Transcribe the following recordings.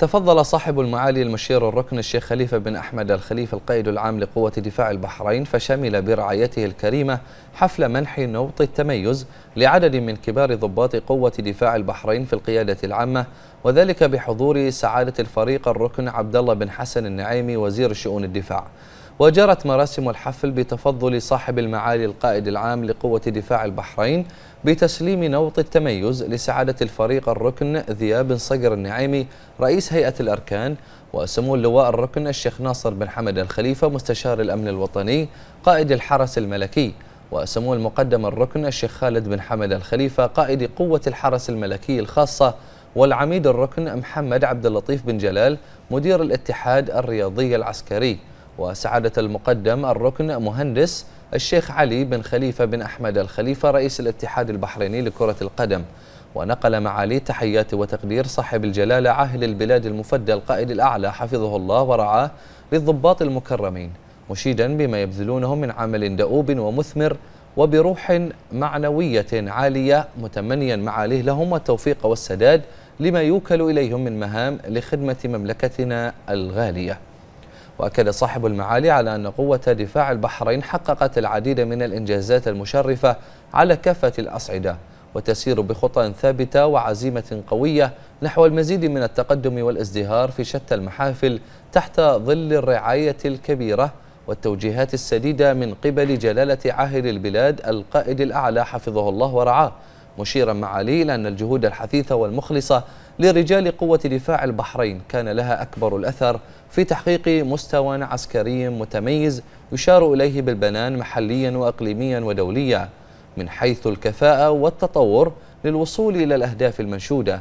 تفضل صاحب المعالي المشير الركن الشيخ خليفة بن أحمد الخليفة القائد العام لقوة دفاع البحرين فشمل برعايته الكريمة حفل منح نوط التميز لعدد من كبار ضباط قوة دفاع البحرين في القيادة العامة وذلك بحضور سعادة الفريق الركن عبد الله بن حسن النعيمي وزير شؤون الدفاع وجرت مراسم الحفل بتفضل صاحب المعالي القائد العام لقوة دفاع البحرين بتسليم نوط التميز لسعادة الفريق الركن ذياب بن صقر النعيمي رئيس هيئة الأركان وسمو اللواء الركن الشيخ ناصر بن حمد الخليفة مستشار الأمن الوطني قائد الحرس الملكي وسمو المقدم الركن الشيخ خالد بن حمد الخليفة قائد قوة الحرس الملكي الخاصة والعميد الركن محمد عبد اللطيف بن جلال مدير الاتحاد الرياضي العسكري وسعادة المقدم الركن مهندس الشيخ علي بن خليفة بن أحمد الخليفة رئيس الاتحاد البحريني لكرة القدم ونقل معاليه تحيات وتقدير صاحب الجلالة عاهل البلاد المفدى القائد الأعلى حفظه الله ورعاه للضباط المكرمين مشيدا بما يبذلونه من عمل دؤوب ومثمر وبروح معنوية عالية متمنيا معاليه لهم التوفيق والسداد لما يوكل إليهم من مهام لخدمة مملكتنا الغالية وأكد صاحب المعالي على أن قوة دفاع البحرين حققت العديد من الإنجازات المشرفة على كافة الأصعدة وتسير بخطى ثابتة وعزيمة قوية نحو المزيد من التقدم والازدهار في شتى المحافل تحت ظل الرعاية الكبيرة والتوجيهات السديدة من قبل جلالة عاهل البلاد القائد الأعلى حفظه الله ورعاه مشيرا مع لي لأن الجهود الحثيثة والمخلصة لرجال قوة دفاع البحرين كان لها أكبر الأثر في تحقيق مستوى عسكري متميز يشار إليه بالبنان محليا وأقليميا ودوليا من حيث الكفاءة والتطور للوصول إلى الأهداف المنشودة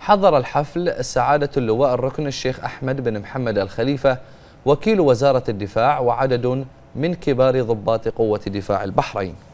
حضر الحفل سعادة اللواء الركن الشيخ أحمد بن محمد الخليفة وكيل وزارة الدفاع وعدد من كبار ضباط قوة دفاع البحرين